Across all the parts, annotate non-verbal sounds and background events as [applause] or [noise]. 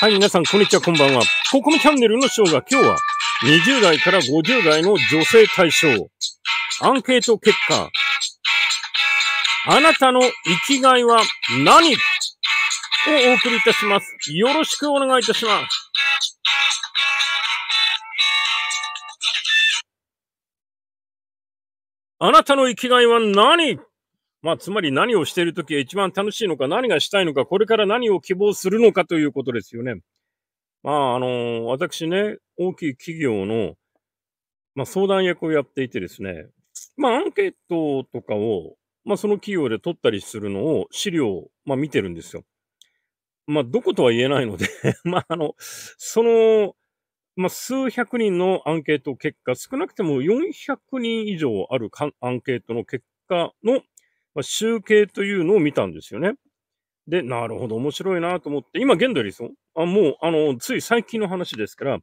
はい、皆さん、こんにちは、こんばんは。ココミチャンネルのショーが今日は、20代から50代の女性対象。アンケート結果。あなたの生きがいは何をお送りいたします。よろしくお願いいたします。あなたの生きがいは何まあ、つまり何をしているときが一番楽しいのか、何がしたいのか、これから何を希望するのかということですよね。まあ、あの、私ね、大きい企業の、まあ、相談役をやっていてですね、まあ、アンケートとかを、まあ、その企業で取ったりするのを資料、まあ、見てるんですよ。まあ、どことは言えないので [laughs] まあ、あの、その、まあ、数百人のアンケート結果、少なくても400人以上あるアンケートの結果のまあ、集計というのを見たんですよね。で、なるほど、面白いなと思って、今現在で想、もう、あの、つい最近の話ですから、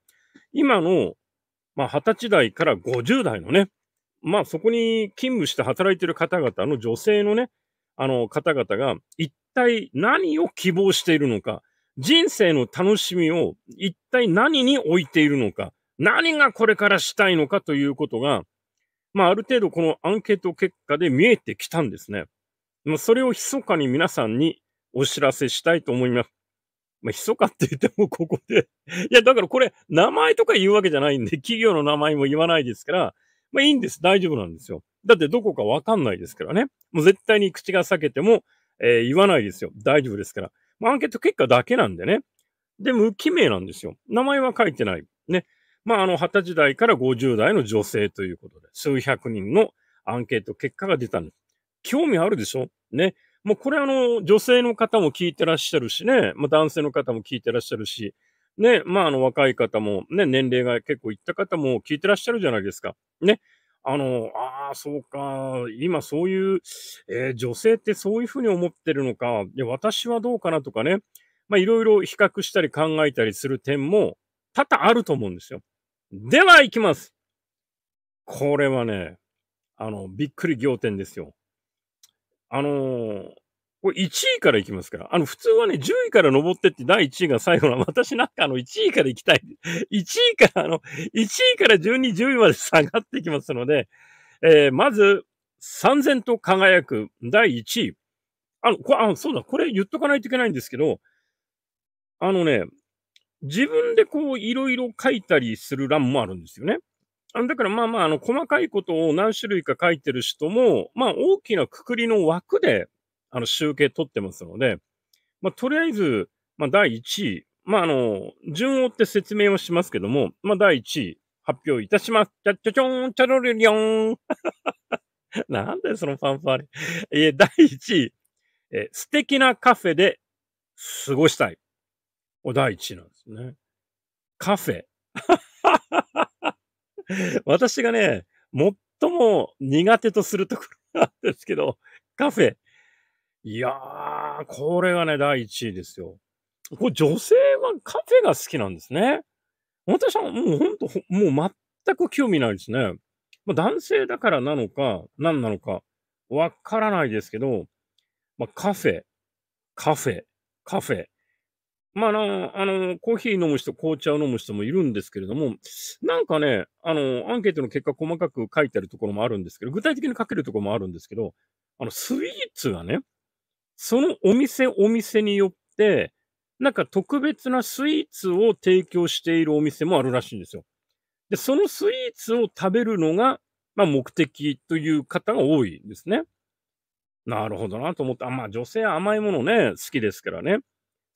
今の、まあ、20歳代から50代のね、まあ、そこに勤務して働いている方々の女性のね、あの、方々が一体何を希望しているのか、人生の楽しみを一体何に置いているのか、何がこれからしたいのかということが、まあ、ある程度このアンケート結果で見えてきたんですね。まあ、それを密かに皆さんにお知らせしたいと思います。まあ、密かって言ってもここで [laughs] いや、だからこれ、名前とか言うわけじゃないんで、[laughs] 企業の名前も言わないですから、まあいいんです。大丈夫なんですよ。だってどこかわかんないですからね。もう絶対に口が裂けても、えー、言わないですよ。大丈夫ですから。まあ、アンケート結果だけなんでね。で、無記名なんですよ。名前は書いてない。ね。まあ、あの、20代から50代の女性ということで、数百人のアンケート結果が出たんです。興味あるでしょね。もうこれあの、女性の方も聞いてらっしゃるしね、まあ、男性の方も聞いてらっしゃるし、ね、まあ、あの、若い方も、ね、年齢が結構いった方も聞いてらっしゃるじゃないですか。ね。あの、ああ、そうか、今そういう、えー、女性ってそういうふうに思ってるのか、で私はどうかなとかね、まあ、いろいろ比較したり考えたりする点も多々あると思うんですよ。では、行きます。これはね、あの、びっくり仰天ですよ。あのー、これ1位からいきますから。あの、普通はね、10位から登ってって第1位が最後なの。私なんかあの、1位から行きたい。1位から、あの、1位から12、10位まで下がっていきますので、えー、まず、三千と輝く第1位。あの、こあそうだ、これ言っとかないといけないんですけど、あのね、自分でこういろいろ書いたりする欄もあるんですよね。あのだからまあまあ、あの、細かいことを何種類か書いてる人も、まあ大きなくくりの枠で、あの、集計取ってますので、まあとりあえず、まあ第1位、まああの、順を追って説明をしますけども、まあ第1位、発表いたします。ちゃちゃちょん、ちゃろりりょん。[laughs] なんでそのファンファーレ。え、第1位、え、素敵なカフェで過ごしたい。お第一なんですね。カフェ。[laughs] 私がね、最も苦手とするところなんですけど、カフェ。いやー、これがね、第一位ですよ。これ女性はカフェが好きなんですね。私はもうほんと、もう全く興味ないですね。まあ、男性だからなのか、何なのか、わからないですけど、まあ、カフェ、カフェ、カフェ。まあ、の、あの、コーヒー飲む人、紅茶を飲む人もいるんですけれども、なんかね、あの、アンケートの結果細かく書いてあるところもあるんですけど、具体的に書けるところもあるんですけど、あの、スイーツはね、そのお店お店によって、なんか特別なスイーツを提供しているお店もあるらしいんですよ。で、そのスイーツを食べるのが、まあ、目的という方が多いんですね。なるほどなと思って、あまあ、女性は甘いものね、好きですからね。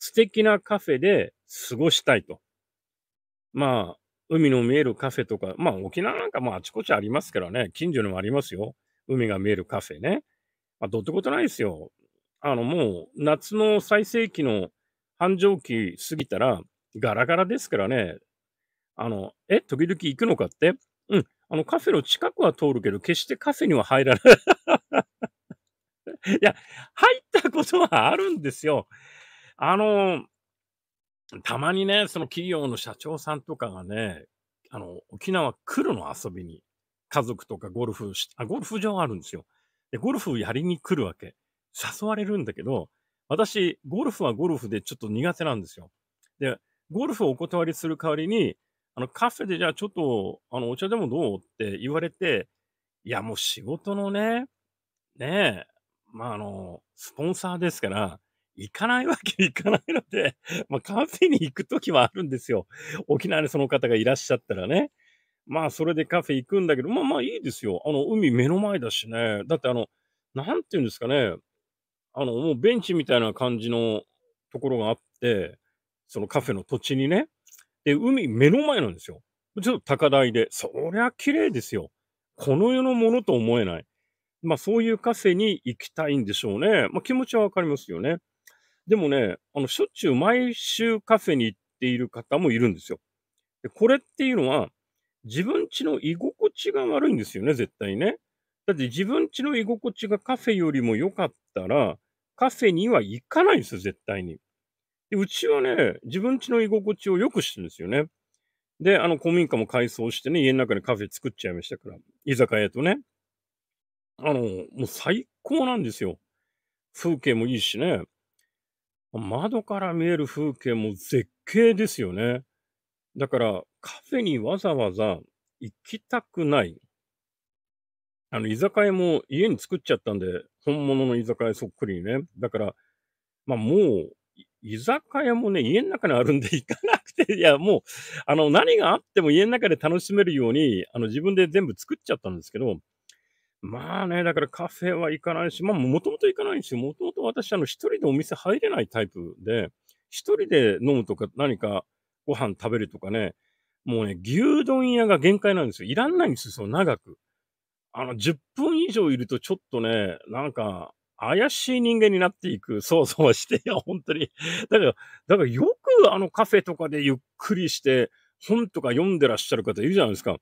素敵なカフェで過ごしたいと。まあ、海の見えるカフェとか、まあ沖縄なんかもあちこちありますからね、近所にもありますよ。海が見えるカフェね。まあ、どうってことないですよ。あのもう夏の最盛期の繁盛期過ぎたらガラガラですからね。あの、え、時々行くのかってうん。あのカフェの近くは通るけど、決してカフェには入らない [laughs] いや、入ったことはあるんですよ。あの、たまにね、その企業の社長さんとかがね、あの、沖縄来るの遊びに、家族とかゴルフし、あ、ゴルフ場あるんですよ。で、ゴルフやりに来るわけ。誘われるんだけど、私、ゴルフはゴルフでちょっと苦手なんですよ。で、ゴルフをお断りする代わりに、あの、カフェでじゃあちょっと、あの、お茶でもどうって言われて、いや、もう仕事のね、ねえ、まあ、あの、スポンサーですから、行かないわけにいかないので、[laughs] まあ、カフェに行くときはあるんですよ。沖縄にその方がいらっしゃったらね。まあ、それでカフェ行くんだけど、まあまあいいですよ。あの、海目の前だしね。だってあの、なんていうんですかね。あの、もうベンチみたいな感じのところがあって、そのカフェの土地にね。で、海目の前なんですよ。ちょっと高台で。そりゃ綺麗ですよ。この世のものと思えない。まあそういうカフェに行きたいんでしょうね。まあ気持ちはわかりますよね。でもね、あの、しょっちゅう毎週カフェに行っている方もいるんですよ。でこれっていうのは、自分家の居心地が悪いんですよね、絶対ね。だって自分家の居心地がカフェよりも良かったら、カフェには行かないんですよ、絶対に。でうちはね、自分家の居心地を良くしてるんですよね。で、あの、古民家も改装してね、家の中でカフェ作っちゃいましたから、居酒屋とね。あの、もう最高なんですよ。風景もいいしね。窓から見える風景も絶景ですよね。だから、カフェにわざわざ行きたくない。あの、居酒屋も家に作っちゃったんで、本物の居酒屋そっくりにね。だから、まあもう、居酒屋もね、家の中にあるんで [laughs] 行かなくて、いや、もう、あの、何があっても家の中で楽しめるように、あの、自分で全部作っちゃったんですけど、まあね、だからカフェは行かないし、まあもともと行かないし、もともと私、あの、一人でお店入れないタイプで、一人で飲むとか何かご飯食べるとかね、もうね、牛丼屋が限界なんですよ。いらんないんですよ、その長く。あの、10分以上いるとちょっとね、なんか、怪しい人間になっていく、そうそうして、[laughs] 本当に。だから、だからよくあのカフェとかでゆっくりして、本とか読んでらっしゃる方いるじゃないですか。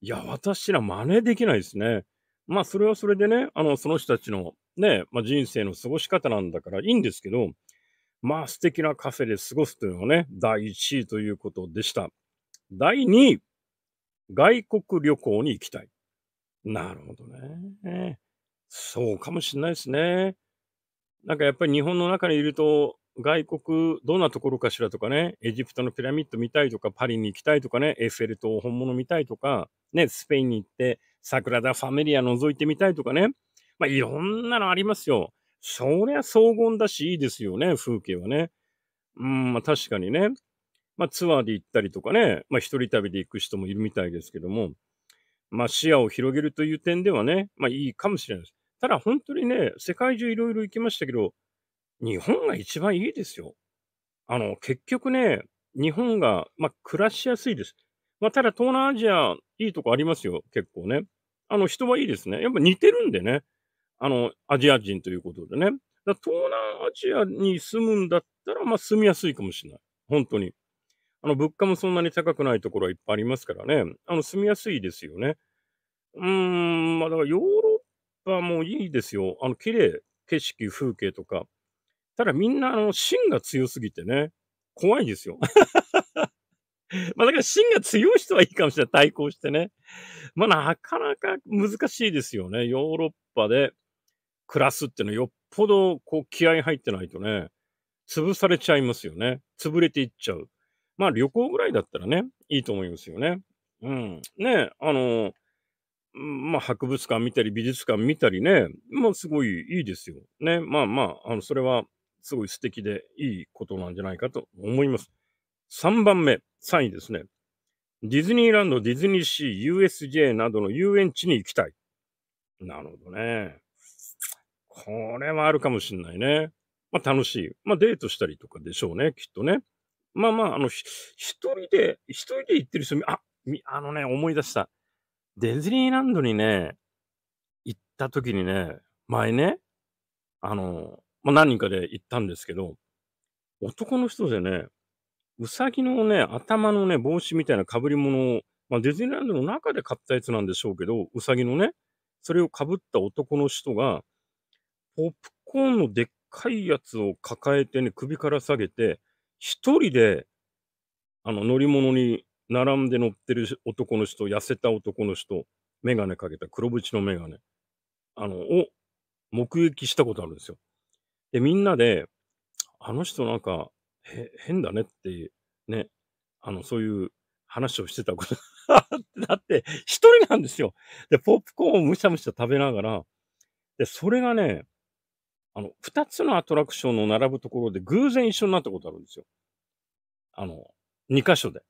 いや、私ら真似できないですね。まあ、それはそれでね、あの、その人たちのね、まあ、人生の過ごし方なんだからいいんですけど、まあ、素敵なカフェで過ごすというのはね、第1位ということでした。第2位、外国旅行に行きたい。なるほどね。そうかもしれないですね。なんかやっぱり日本の中にいると、外国どんなところかしらとかね、エジプトのピラミッド見たいとか、パリに行きたいとかね、エッフェル塔本物見たいとか、ね、スペインに行って桜田ファミリア覗いてみたいとかね。まあ、いろんなのありますよ。そりゃ荘厳だし、いいですよね、風景はね。うん、まあ確かにね。まあツアーで行ったりとかね、まあ一人旅で行く人もいるみたいですけども、まあ視野を広げるという点ではね、まあいいかもしれないです。ただ本当にね、世界中いろいろ行きましたけど、日本が一番いいですよ。あの、結局ね、日本が、まあ暮らしやすいです。まあ、ただ東南アジア、いいとこありますよ、結構ね。あの、人はいいですね。やっぱ似てるんでね。あの、アジア人ということでね。だ東南アジアに住むんだったら、まあ、住みやすいかもしれない。本当に。あの、物価もそんなに高くないところはいっぱいありますからね。あの、住みやすいですよね。うーん、まあ、だからヨーロッパもいいですよ。あの、綺麗、景色、風景とか。ただみんな、あの、芯が強すぎてね、怖いですよ。[laughs] まあだから芯が強い人はいいかもしれない。対抗してね。まあなかなか難しいですよね。ヨーロッパで暮らすってのはよっぽどこう気合入ってないとね、潰されちゃいますよね。潰れていっちゃう。まあ旅行ぐらいだったらね、いいと思いますよね。うん。ねあの、まあ博物館見たり美術館見たりね、まあすごいいいですよ。ね。まあまあ、あの、それはすごい素敵でいいことなんじゃないかと思います。3番目、3位ですね。ディズニーランド、ディズニーシー、USJ などの遊園地に行きたい。なるほどね。これはあるかもしんないね。まあ楽しい。まあデートしたりとかでしょうね、きっとね。まあまあ、あの、一人で、一人で行ってる人、あ、あのね、思い出した。ディズニーランドにね、行った時にね、前ね、あの、まあ、何人かで行ったんですけど、男の人でね、うさぎのね、頭のね、帽子みたいな被り物を、まあ、ディズニーランドの中で買ったやつなんでしょうけど、うさぎのね、それを被った男の人が、ポップコーンのでっかいやつを抱えてね、首から下げて、一人で、あの、乗り物に並んで乗ってる男の人、痩せた男の人、メガネかけた黒縁のメガネ、あの、を目撃したことあるんですよ。で、みんなで、あの人なんか、へ、変だねって、ね、あの、そういう話をしてたこと [laughs] だって、一人なんですよ。で、ポップコーンをむしゃむしゃ食べながら、で、それがね、あの、二つのアトラクションの並ぶところで偶然一緒になったことあるんですよ。あの、二箇所で。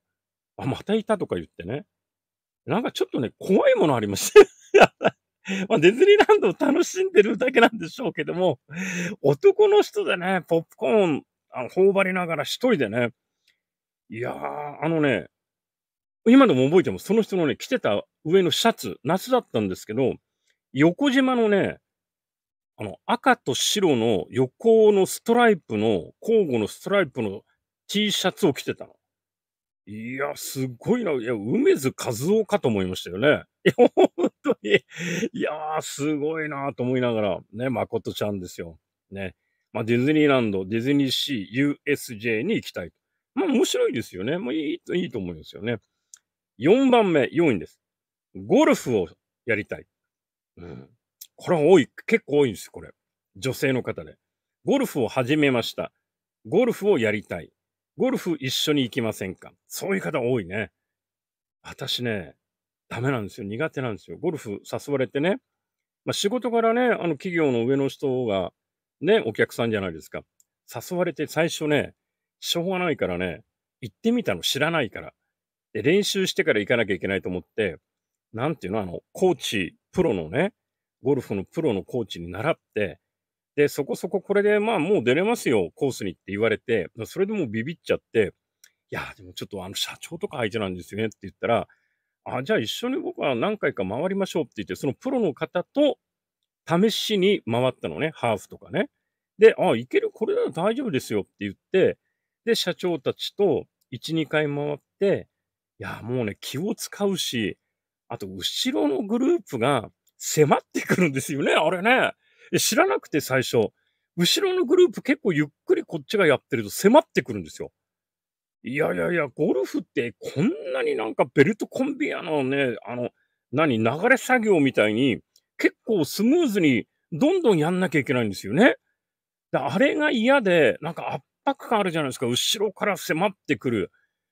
あ、またいたとか言ってね。なんかちょっとね、怖いものありました。[laughs] まあ、ディズニーランドを楽しんでるだけなんでしょうけども、男の人でね、ポップコーンあの、頬張りながら一人でね、いやー、あのね、今でも覚えても、その人のね、着てた上のシャツ、夏だったんですけど、横縞のね、あの、赤と白の横のストライプの、交互のストライプの T シャツを着てたの。いや、すごいな。いや、梅津和夫かと思いましたよね。[laughs] いや、本当に。いやー、すごいなと思いながら、ね、誠ちゃんですよ。ね。まあ、ディズニーランド、ディズニーシー、USJ に行きたい。まあ、面白いですよね。まあ、いい、いいと思うんですよね。4番目、4位です。ゴルフをやりたい。うん。これは多い、結構多いんですよ、これ。女性の方で。ゴルフを始めました。ゴルフをやりたい。ゴルフ一緒に行きませんかそういう方多いね。私ね、ダメなんですよ。苦手なんですよ。ゴルフ誘われてね。まあ、仕事からね、あの企業の上の人がね、お客さんじゃないですか。誘われて最初ね、しょうがないからね、行ってみたの知らないから。で、練習してから行かなきゃいけないと思って、なんていうの、あの、コーチ、プロのね、ゴルフのプロのコーチに習って、で、そこそここれで、まあもう出れますよ、コースにって言われて、それでもうビビっちゃって、いや、でもちょっとあの社長とか相手なんですよねって言ったら、あ、じゃあ一緒に僕は何回か回りましょうって言って、そのプロの方と試しに回ったのね、ハーフとかね。で、あ、いける、これなら大丈夫ですよって言って、で、社長たちと1、2回回って、いや、もうね、気を使うし、あと、後ろのグループが迫ってくるんですよね、あれね。知らなくて最初。後ろのグループ結構ゆっくりこっちがやってると迫ってくるんですよ。いやいやいや、ゴルフってこんなになんかベルトコンビアのね、あの、何、流れ作業みたいに結構スムーズにどんどんやんなきゃいけないんですよね。であれが嫌で、なんか圧迫感あるじゃないですか。後ろから迫ってくる。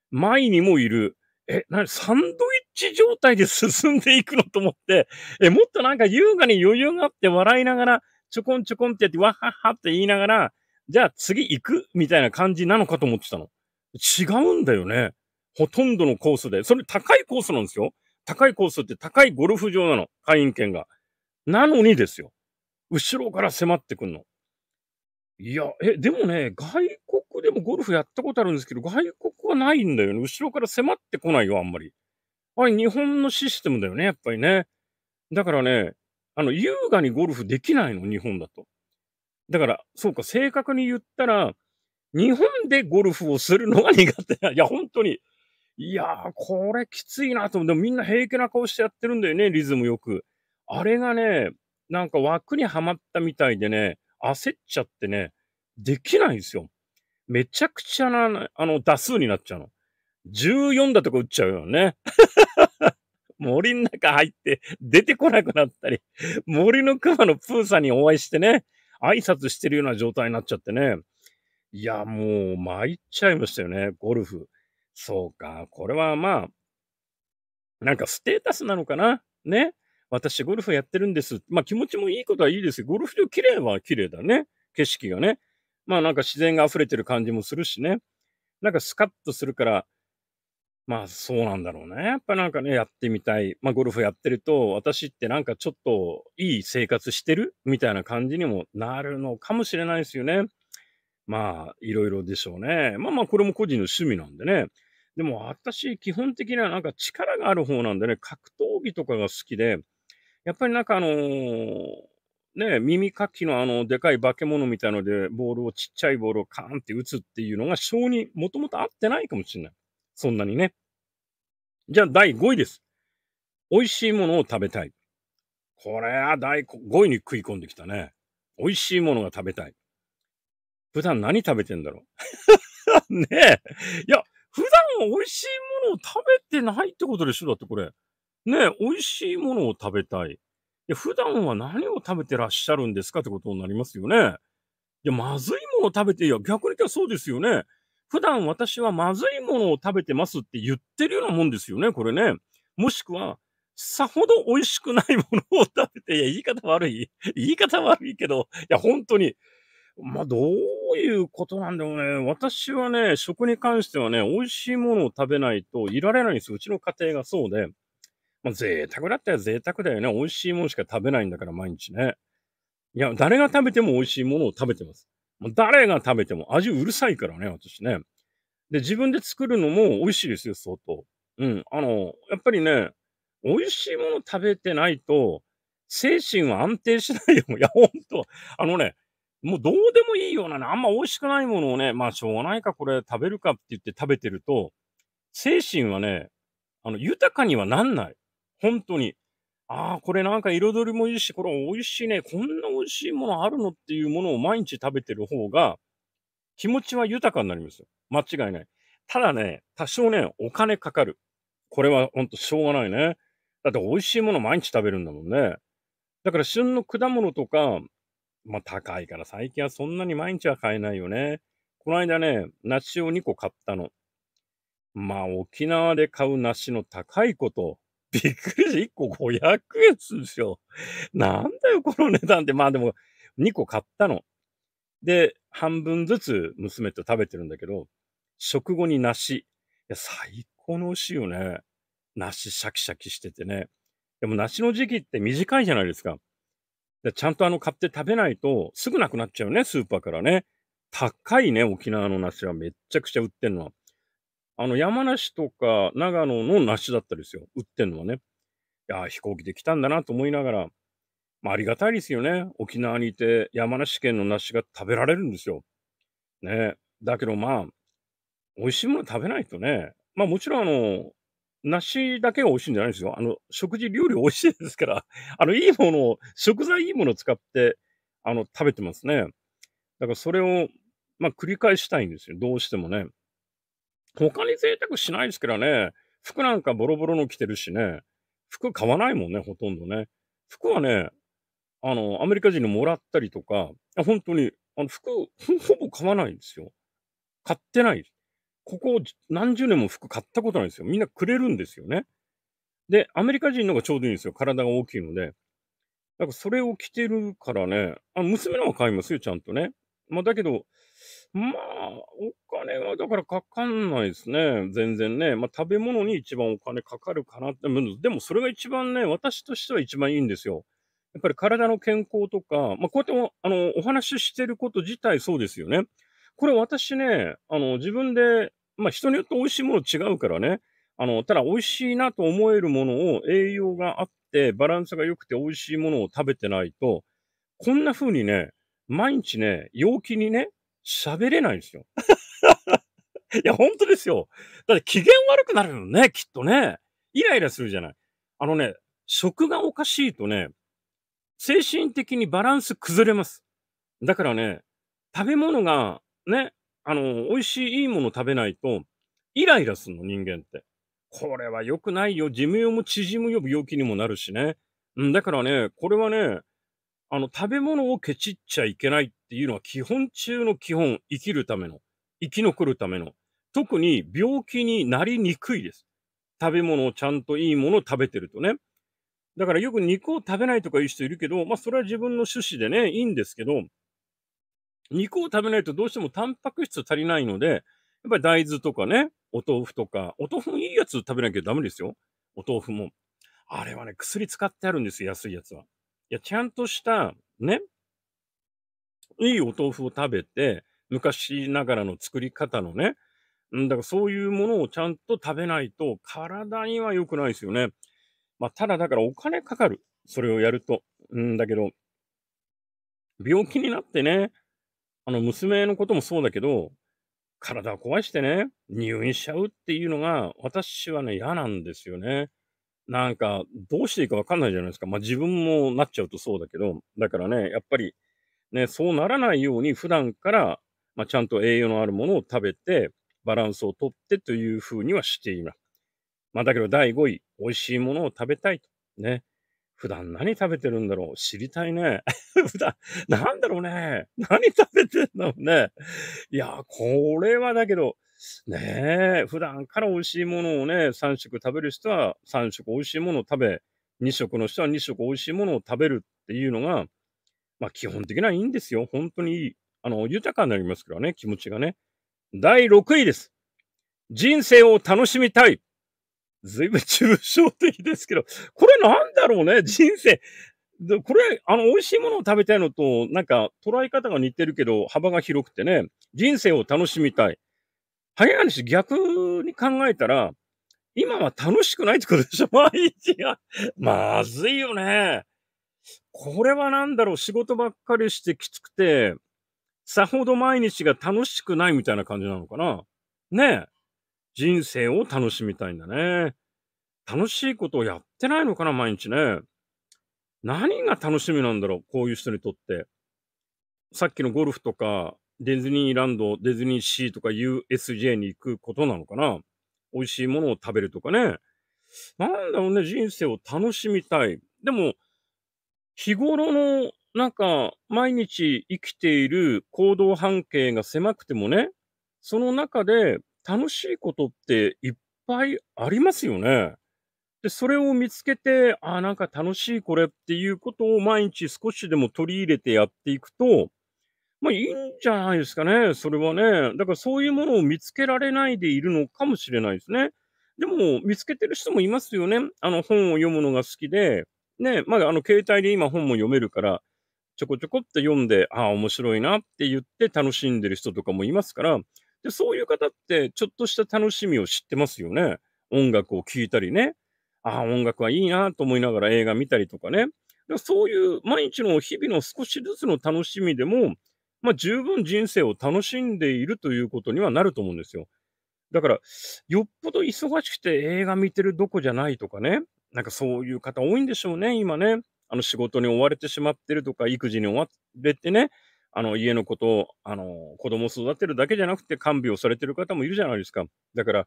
前にもいる。え、なに、サンドイッチ状態で進んでいくのと思って、え、もっとなんか優雅に余裕があって笑いながら、ちょこんちょこんってやって、わっはっはって言いながら、じゃあ次行くみたいな感じなのかと思ってたの。違うんだよね。ほとんどのコースで。それ高いコースなんですよ。高いコースって高いゴルフ場なの。会員権が。なのにですよ。後ろから迫ってくんの。いや、え、でもね、外国でもゴルフやったことあるんですけど、外国はないんだよね。後ろから迫ってこないよ、あんまり。あれ、日本のシステムだよね、やっぱりね。だからね、あの、優雅にゴルフできないの、日本だと。だから、そうか、正確に言ったら、日本でゴルフをするのが苦手。いや、本当に。いやー、これきついなと思って、みんな平気な顔してやってるんだよね、リズムよく。あれがね、なんか枠にはまったみたいでね、焦っちゃってね、できないんですよ。めちゃくちゃな、あの、打数になっちゃうの。14だとか打っちゃうよね。[laughs] 森の中入って出てこなくなったり、森の熊のプーさんにお会いしてね、挨拶してるような状態になっちゃってね。いや、もう参っちゃいましたよね、ゴルフ。そうか、これはまあ、なんかステータスなのかなね。私ゴルフやってるんです。まあ気持ちもいいことはいいですゴルフ場綺麗は綺麗だね。景色がね。まあなんか自然が溢れてる感じもするしね。なんかスカッとするから、まあそうなんだろうね。やっぱなんかね、やってみたい。まあゴルフやってると、私ってなんかちょっといい生活してるみたいな感じにもなるのかもしれないですよね。まあ、いろいろでしょうね。まあまあ、これも個人の趣味なんでね。でも私、基本的にはなんか力がある方なんでね、格闘技とかが好きで、やっぱりなんかあのね、耳かきのあの、でかい化け物みたいので、ボールを、ちっちゃいボールをカーンって打つっていうのが、性にもともと合ってないかもしれない。そんなにね。じゃあ、第5位です。美味しいものを食べたい。これは第5位に食い込んできたね。美味しいものが食べたい。普段何食べてんだろう [laughs] ねえ。いや、普段美味しいものを食べてないってことでしょだってこれ。ね、美味しいものを食べたい。い普段は何を食べてらっしゃるんですかってことになりますよね。いや、まずいものを食べていや、逆に言そうですよね。普段私はまずいものを食べてますって言ってるようなもんですよね、これね。もしくは、さほど美味しくないものを食べて、いや、言い方悪い。言い方悪いけど、いや、本当に。まあ、どういうことなんだろうね。私はね、食に関してはね、美味しいものを食べないといられないんですよ。うちの家庭がそうで。まあ、贅沢だったら贅沢だよね。美味しいものしか食べないんだから、毎日ね。いや、誰が食べても美味しいものを食べてます。もう誰が食べても味うるさいからね、私ね。で、自分で作るのも美味しいですよ、相当。うん。あの、やっぱりね、美味しいもの食べてないと、精神は安定しないよ。いや、ほんと。あのね、もうどうでもいいようなね、あんま美味しくないものをね、まあしょうがないかこれ食べるかって言って食べてると、精神はね、あの、豊かにはなんない。本当に。ああ、これなんか彩りもいいし、これ美味しいね。こんな美味しいものあるのっていうものを毎日食べてる方が、気持ちは豊かになりますよ。間違いない。ただね、多少ね、お金かかる。これは本当しょうがないね。だって美味しいもの毎日食べるんだもんね。だから旬の果物とか、まあ高いから最近はそんなに毎日は買えないよね。この間ね、梨を2個買ったの。まあ沖縄で買う梨の高いこと。びっくりして、1個500円するでしょ。なんだよ、この値段って。まあでも、2個買ったの。で、半分ずつ娘と食べてるんだけど、食後に梨。いや、最高の美味しいよね。梨シャキシャキしててね。でも梨の時期って短いじゃないですか。でちゃんとあの買って食べないとすぐなくなっちゃうね、スーパーからね。高いね、沖縄の梨はめっちゃくちゃ売ってんの。あの、山梨とか長野の梨だったですよ。売ってんのはね。いや、飛行機で来たんだなと思いながら、まあ、ありがたいですよね。沖縄にいて山梨県の梨が食べられるんですよ。ね。だけどまあ、美味しいもの食べないとね。まあもちろんあの、梨だけが美味しいんじゃないですよ。あの、食事、料理美味しいですから、[laughs] あの、いいものを、食材いいものを使って、あの、食べてますね。だからそれを、まあ繰り返したいんですよ。どうしてもね。他に贅沢しないですからね、服なんかボロボロの着てるしね、服買わないもんね、ほとんどね。服はね、あの、アメリカ人にもらったりとか、本当に、あの服ほ、ほぼ買わないんですよ。買ってない。ここ何十年も服買ったことないんですよ。みんなくれるんですよね。で、アメリカ人の方がちょうどいいんですよ。体が大きいので。だからそれを着てるからね、あ娘の方が買いますよ、ちゃんとね。まあ、だけど、まあ、お金はだからかかんないですね。全然ね。まあ、食べ物に一番お金かかるかなって。でもそれが一番ね、私としては一番いいんですよ。やっぱり体の健康とか、まあ、こうやってあのお話ししてること自体そうですよね。これ私ね、あの自分で、まあ、人によって美味しいもの違うからね。あの、ただ美味しいなと思えるものを栄養があって、バランスが良くて美味しいものを食べてないと、こんな風にね、毎日ね、陽気にね、喋れないんですよ。[laughs] いや、本当ですよ。だって機嫌悪くなるよね、きっとね。イライラするじゃない。あのね、食がおかしいとね、精神的にバランス崩れます。だからね、食べ物がね、あの、美味しい、いいもの食べないと、イライラするの、人間って。これは良くないよ。寿命も縮むよ、病気にもなるしね。うん、だからね、これはね、あの、食べ物をケチっちゃいけないっていうのは基本中の基本、生きるための、生き残るための、特に病気になりにくいです。食べ物をちゃんといいものを食べてるとね。だからよく肉を食べないとかいう人いるけど、まあそれは自分の趣旨でね、いいんですけど、肉を食べないとどうしてもタンパク質足りないので、やっぱり大豆とかね、お豆腐とか、お豆腐もいいやつ食べなきゃダメですよ。お豆腐も。あれはね、薬使ってあるんですよ、安いやつは。いや、ちゃんとした、ね、いいお豆腐を食べて、昔ながらの作り方のね、うん、だからそういうものをちゃんと食べないと体には良くないですよね。まあ、ただだからお金かかる。それをやると。うんだけど、病気になってね、あの、娘のこともそうだけど、体を壊してね、入院しちゃうっていうのが、私はね、嫌なんですよね。なんか、どうしていいかわかんないじゃないですか。まあ自分もなっちゃうとそうだけど、だからね、やっぱり、ね、そうならないように普段から、まあ、ちゃんと栄養のあるものを食べて、バランスをとってというふうにはしています。まあだけど第5位、美味しいものを食べたいと。ね。普段何食べてるんだろう知りたいね。[laughs] 普段、なんだろうね。何食べてんだろうね。いや、これはだけど、ねえ、普段から美味しいものをね、3食食べる人は3食美味しいものを食べ、2食の人は2食美味しいものを食べるっていうのが、まあ基本的にはいいんですよ。本当にいい。あの、豊かになりますからね、気持ちがね。第6位です。人生を楽しみたい。随分抽象的ですけど、これなんだろうね、人生。これ、あの、美味しいものを食べたいのと、なんか、捉え方が似てるけど、幅が広くてね、人生を楽しみたい。早い話、逆に考えたら、今は楽しくないってことでしょ [laughs] 毎日が。まずいよね。これは何だろう仕事ばっかりしてきつくて、さほど毎日が楽しくないみたいな感じなのかなねえ。人生を楽しみたいんだね。楽しいことをやってないのかな毎日ね。何が楽しみなんだろうこういう人にとって。さっきのゴルフとか、ディズニーランド、ディズニーシーとか USJ に行くことなのかな美味しいものを食べるとかね。なんだろうね、人生を楽しみたい。でも、日頃の、なんか、毎日生きている行動半径が狭くてもね、その中で楽しいことっていっぱいありますよね。で、それを見つけて、ああ、なんか楽しいこれっていうことを毎日少しでも取り入れてやっていくと、まあいいんじゃないですかね、それはね。だからそういうものを見つけられないでいるのかもしれないですね。でも、見つけてる人もいますよね。あの、本を読むのが好きで、ね、まだあの、携帯で今本も読めるから、ちょこちょこって読んで、ああ、面白いなって言って楽しんでる人とかもいますから、で、そういう方って、ちょっとした楽しみを知ってますよね。音楽を聴いたりね。ああ、音楽はいいなと思いながら映画見たりとかね。そういう毎日の日々の少しずつの楽しみでも、まあ、十分人生を楽しんでいるということにはなると思うんですよ。だから、よっぽど忙しくて映画見てるどこじゃないとかね、なんかそういう方多いんでしょうね、今ね。あの仕事に追われてしまってるとか、育児に追われてね、あの家のことを、あの子供を育てるだけじゃなくて看病されてる方もいるじゃないですか。だから、い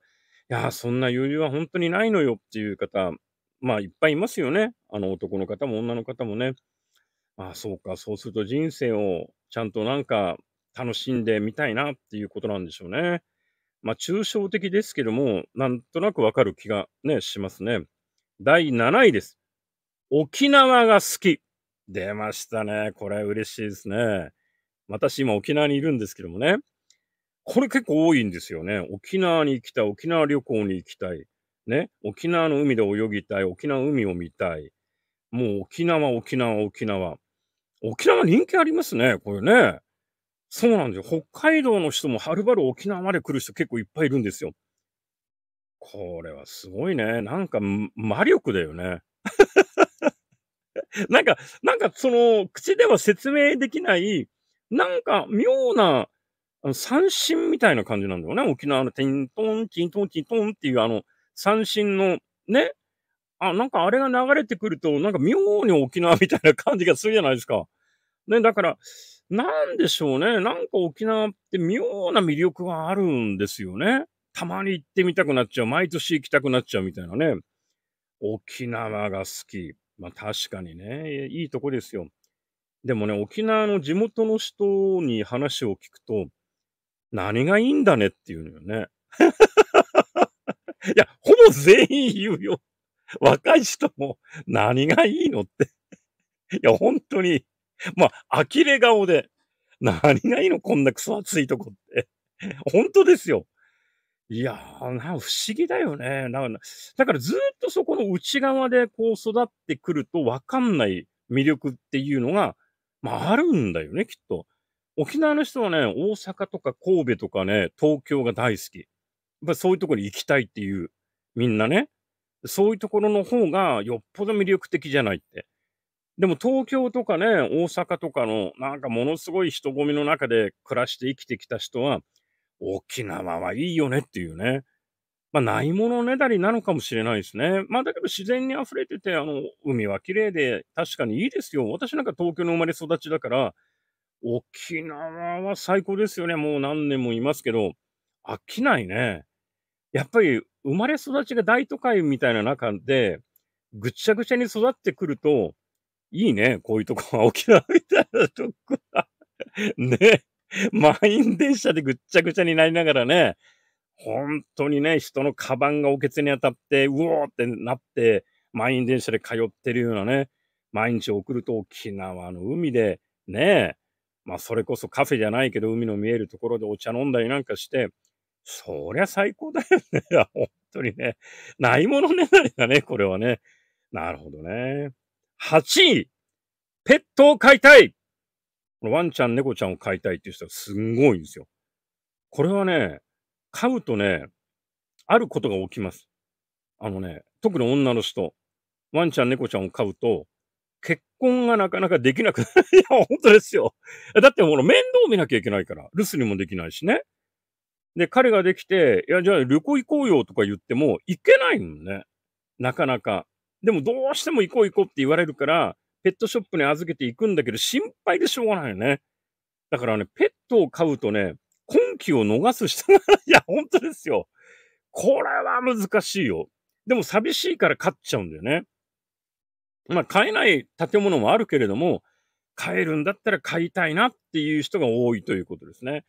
や、そんな余裕は本当にないのよっていう方、まあいっぱいいますよね。あの男の方も女の方もね。ああ、そうか。そうすると人生をちゃんとなんか楽しんでみたいなっていうことなんでしょうね。まあ、抽象的ですけども、なんとなくわかる気がね、しますね。第7位です。沖縄が好き。出ましたね。これ嬉しいですね。私今沖縄にいるんですけどもね。これ結構多いんですよね。沖縄に行きたい。沖縄旅行に行きたい。ね。沖縄の海で泳ぎたい。沖縄海を見たい。もう沖縄、沖縄、沖縄。沖縄人気ありますね、これね。そうなんですよ。北海道の人もはるばる沖縄まで来る人結構いっぱいいるんですよ。これはすごいね。なんか魔力だよね。[laughs] なんか、なんかその口では説明できない、なんか妙なあの三振みたいな感じなんだよね。沖縄のティントン、ティントン、ティントンっていうあの三振のね、あ、なんかあれが流れてくると、なんか妙に沖縄みたいな感じがするじゃないですか。ね、だから、なんでしょうね。なんか沖縄って妙な魅力があるんですよね。たまに行ってみたくなっちゃう。毎年行きたくなっちゃうみたいなね。沖縄が好き。まあ確かにね、いいとこですよ。でもね、沖縄の地元の人に話を聞くと、何がいいんだねっていうのよね。[laughs] いや、ほぼ全員言うよ [laughs] 若い人も何がいいのって。いや、本当に、まあ、呆れ顔で、何がいいのこんなクソ暑いとこって。本当ですよ。いやー、な不思議だよね。なだからずっとそこの内側でこう育ってくるとわかんない魅力っていうのが、まああるんだよね、きっと。沖縄の人はね、大阪とか神戸とかね、東京が大好き。やっぱそういうとこに行きたいっていう、みんなね。そういうところの方がよっぽど魅力的じゃないって。でも東京とかね、大阪とかのなんかものすごい人混みの中で暮らして生きてきた人は、沖縄はいいよねっていうね。まあ、ないものねだりなのかもしれないですね。まあ、だけど自然に溢れてて、あの、海は綺麗で、確かにいいですよ。私なんか東京の生まれ育ちだから、沖縄は最高ですよね。もう何年もいますけど、飽きないね。やっぱり生まれ育ちが大都会みたいな中で、ぐっちゃぐちゃに育ってくると、いいね、こういうとこは沖縄みたいなとこは。[laughs] ね。満員電車でぐっちゃぐちゃになりながらね、本当にね、人のカバンがおけつに当たって、うおーってなって、満員電車で通ってるようなね、毎日送ると沖縄の海で、ね、まあそれこそカフェじゃないけど海の見えるところでお茶飲んだりなんかして、そりゃ最高だよね。[laughs] 本当にね。ないものねだりだね、これはね。なるほどね。8位、ペットを飼いたいワンちゃん、猫ちゃんを飼いたいっていう人はすんごいんですよ。これはね、飼うとね、あることが起きます。あのね、特に女の人、ワンちゃん、猫ちゃんを飼うと、結婚がなかなかできなくなる。いや、本当ですよ。だってほら、面倒見なきゃいけないから、留守にもできないしね。で、彼ができて、いや、じゃあ旅行行こうよとか言っても、行けないもんね。なかなか。でもどうしても行こう行こうって言われるから、ペットショップに預けて行くんだけど、心配でしょうがないよね。だからね、ペットを飼うとね、根気を逃す人が、いや、本当ですよ。これは難しいよ。でも寂しいから飼っちゃうんだよね。まあ、飼えない建物もあるけれども、飼えるんだったら飼いたいなっていう人が多いということですね。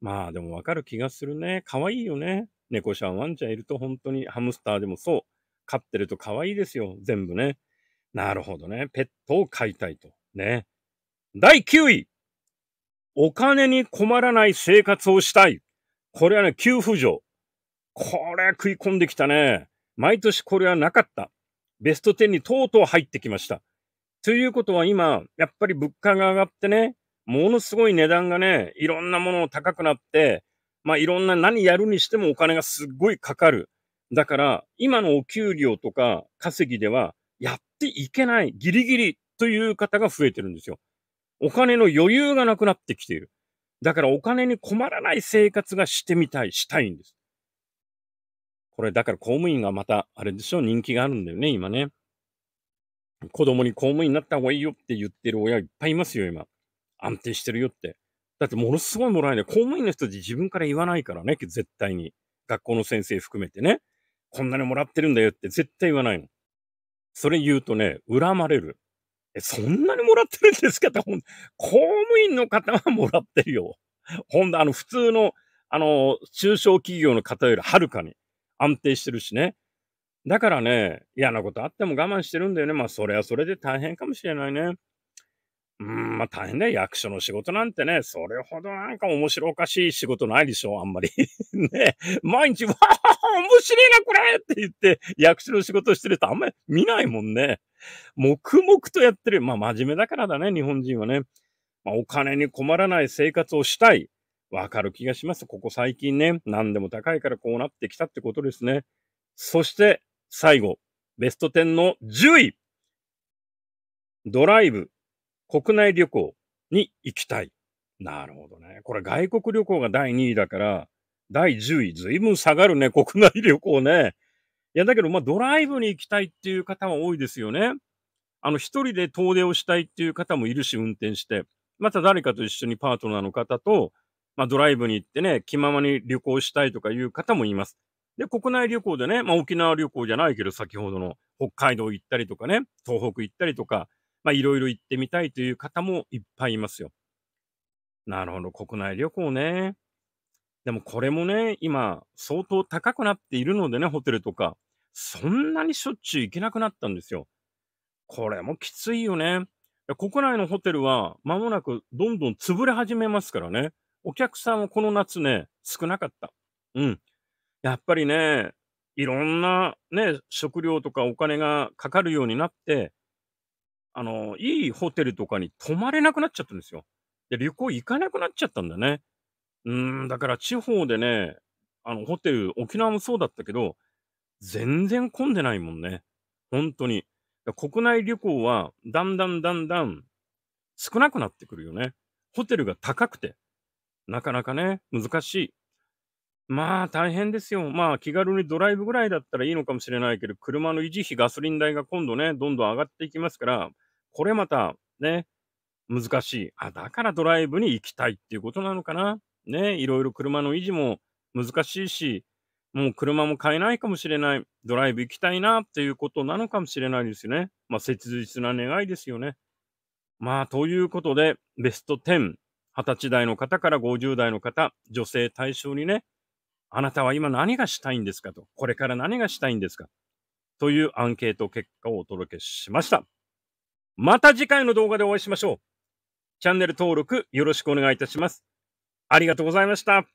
まあでもわかる気がするね。可愛いよね。猫ちゃん、ワンちゃんいると本当にハムスターでもそう。飼ってると可愛いですよ。全部ね。なるほどね。ペットを飼いたいと。ね。第9位。お金に困らない生活をしたい。これはね、急浮上。これ食い込んできたね。毎年これはなかった。ベスト10にとうとう入ってきました。ということは今、やっぱり物価が上がってね、ものすごい値段がね、いろんなもの高くなって、まあいろんな何やるにしてもお金がすっごいかかる。だから、今のお給料とか稼ぎではやっていけない、ギリギリという方が増えてるんですよ。お金の余裕がなくなってきている。だからお金に困らない生活がしてみたい、したいんです。これだから公務員がまた、あれでしょ、人気があるんだよね、今ね。子供に公務員になった方がいいよって言ってる親いっぱいいますよ、今。安定してるよって。だってものすごいもらえない。公務員の人たち自分から言わないからね、絶対に。学校の先生含めてね。こんなにもらってるんだよって絶対言わないの。それ言うとね、恨まれる。え、そんなにもらってるんですかって、公務員の方はもらってるよ。ほんと、あの、普通の、あの、中小企業の方よりはるかに安定してるしね。だからね、嫌なことあっても我慢してるんだよね。まあ、それはそれで大変かもしれないね。うん、まあ大変だよ。役所の仕事なんてね、それほどなんか面白おかしい仕事ないでしょ、あんまり。[laughs] ね。毎日、わあ、面白いな、これって言って、役所の仕事してるとあんまり見ないもんね。黙々とやってる。まあ真面目だからだね、日本人はね。まあ、お金に困らない生活をしたい。わかる気がします。ここ最近ね、何でも高いからこうなってきたってことですね。そして、最後、ベスト10の10位。ドライブ、国内旅行に行きたい。なるほどね。これ外国旅行が第2位だから、第10位、ずいぶん下がるね、国内旅行ね。いや、だけど、まあ、ドライブに行きたいっていう方は多いですよね。あの、一人で遠出をしたいっていう方もいるし、運転して。また誰かと一緒にパートナーの方と、まあ、ドライブに行ってね、気ままに旅行したいとかいう方もいます。で、国内旅行でね、まあ、沖縄旅行じゃないけど、先ほどの北海道行ったりとかね、東北行ったりとか、まあ、いろいろ行ってみたいという方もいっぱいいますよ。なるほど、国内旅行ね。でもこれもね、今、相当高くなっているのでね、ホテルとか。そんなにしょっちゅう行けなくなったんですよ。これもきついよね。国内のホテルは間もなくどんどん潰れ始めますからね。お客さんはこの夏ね、少なかった。うん。やっぱりね、いろんなね、食料とかお金がかかるようになって、あの、いいホテルとかに泊まれなくなっちゃったんですよ。で、旅行行かなくなっちゃったんだね。うん、だから地方でね、あの、ホテル、沖縄もそうだったけど、全然混んでないもんね。本当に。国内旅行は、だんだんだんだん少なくなってくるよね。ホテルが高くて。なかなかね、難しい。まあ大変ですよ。まあ気軽にドライブぐらいだったらいいのかもしれないけど、車の維持費、ガソリン代が今度ね、どんどん上がっていきますから、これまた、ね、難しい。あ、だからドライブに行きたいっていうことなのかな。ね、いろいろ車の維持も難しいし、もう車も買えないかもしれない。ドライブ行きたいなっていうことなのかもしれないですよね。まあ、切実な願いですよね。まあ、ということで、ベスト10、20歳代の方から50代の方、女性対象にね、あなたは今何がしたいんですかと、これから何がしたいんですかというアンケート結果をお届けしました。また次回の動画でお会いしましょう。チャンネル登録よろしくお願いいたします。ありがとうございました。